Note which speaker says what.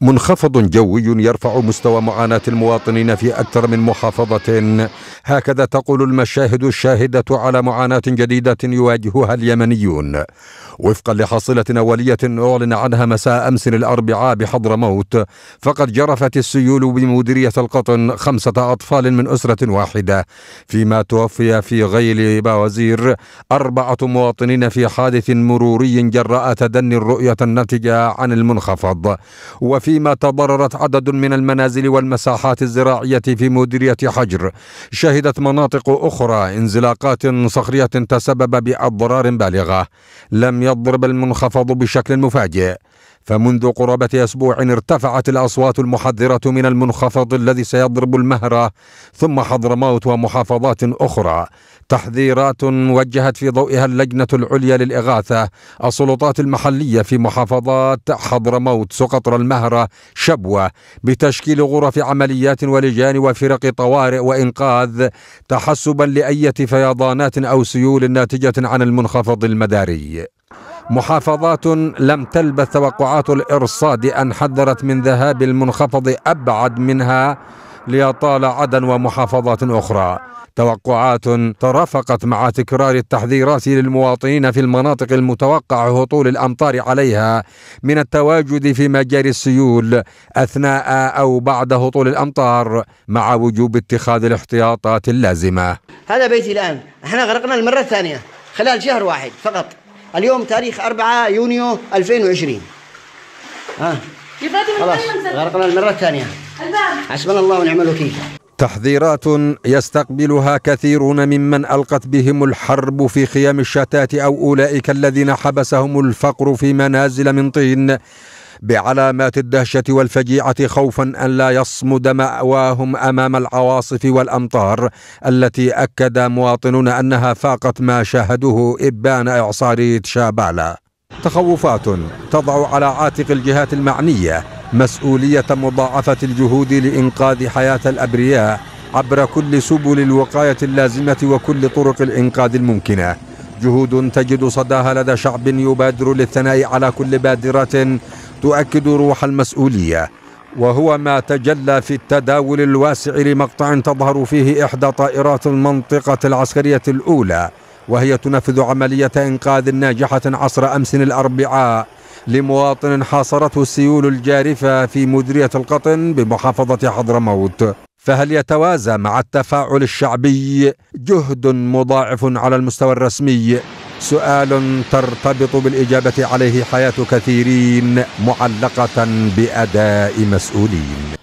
Speaker 1: منخفض جوي يرفع مستوى معاناة المواطنين في أكثر من محافظة هكذا تقول المشاهد الشاهدة على معاناة جديدة يواجهها اليمنيون وفقا لحصيلة أولية أعلن عنها مساء أمس الأربعاء بحضرموت فقد جرفت السيول بمديرية القطن خمسة أطفال من أسرة واحدة فيما توفي في غيل باوزير أربعة مواطنين في حادث مروري جراء تدني الرؤية الناتجة عن المنخفض وفي فيما تضررت عدد من المنازل والمساحات الزراعية في مديرية حجر شهدت مناطق أخرى انزلاقات صخرية تسبب بأضرار بالغة لم يضرب المنخفض بشكل مفاجئ فمنذ قرابة أسبوع ارتفعت الأصوات المحذرة من المنخفض الذي سيضرب المهرة ثم حضرموت ومحافظات أخرى تحذيرات وجهت في ضوئها اللجنة العليا للإغاثة السلطات المحلية في محافظات حضرموت سقطر المهرة شبوة بتشكيل غرف عمليات ولجان وفرق طوارئ وإنقاذ تحسبا لأية فيضانات أو سيول ناتجة عن المنخفض المداري محافظات لم تلبث توقعات الإرصاد أن حذرت من ذهاب المنخفض أبعد منها ليطال عدن ومحافظات أخرى توقعات ترافقت مع تكرار التحذيرات للمواطنين في المناطق المتوقع هطول الامطار عليها من التواجد في مجاري السيول اثناء او بعد هطول الامطار مع وجوب اتخاذ الاحتياطات اللازمه. هذا بيتي الان، احنا غرقنا المره الثانيه خلال شهر واحد فقط. اليوم تاريخ 4 يونيو 2020 ها خلاص غرقنا المرة الثانية حسبنا الله ونعم الوكيل تحذيرات يستقبلها كثيرون ممن القت بهم الحرب في خيام الشتات او اولئك الذين حبسهم الفقر في منازل من طين بعلامات الدهشه والفجيعه خوفا ان لا يصمد ماواهم امام العواصف والامطار التي اكد مواطنون انها فاقت ما شاهدوه ابان اعصار تشابالا تخوفات تضع على عاتق الجهات المعنيه مسؤوليه مضاعفه الجهود لانقاذ حياه الابرياء عبر كل سبل الوقايه اللازمه وكل طرق الانقاذ الممكنه جهود تجد صداها لدى شعب يبادر للثناء على كل بادره تؤكد روح المسؤوليه وهو ما تجلى في التداول الواسع لمقطع تظهر فيه احدى طائرات المنطقه العسكريه الاولى وهي تنفذ عمليه انقاذ ناجحه عصر امس الاربعاء لمواطن حاصرته السيول الجارفه في مديريه القطن بمحافظه حضرموت فهل يتوازى مع التفاعل الشعبي جهد مضاعف على المستوى الرسمي سؤال ترتبط بالاجابه عليه حياه كثيرين معلقه باداء مسؤولين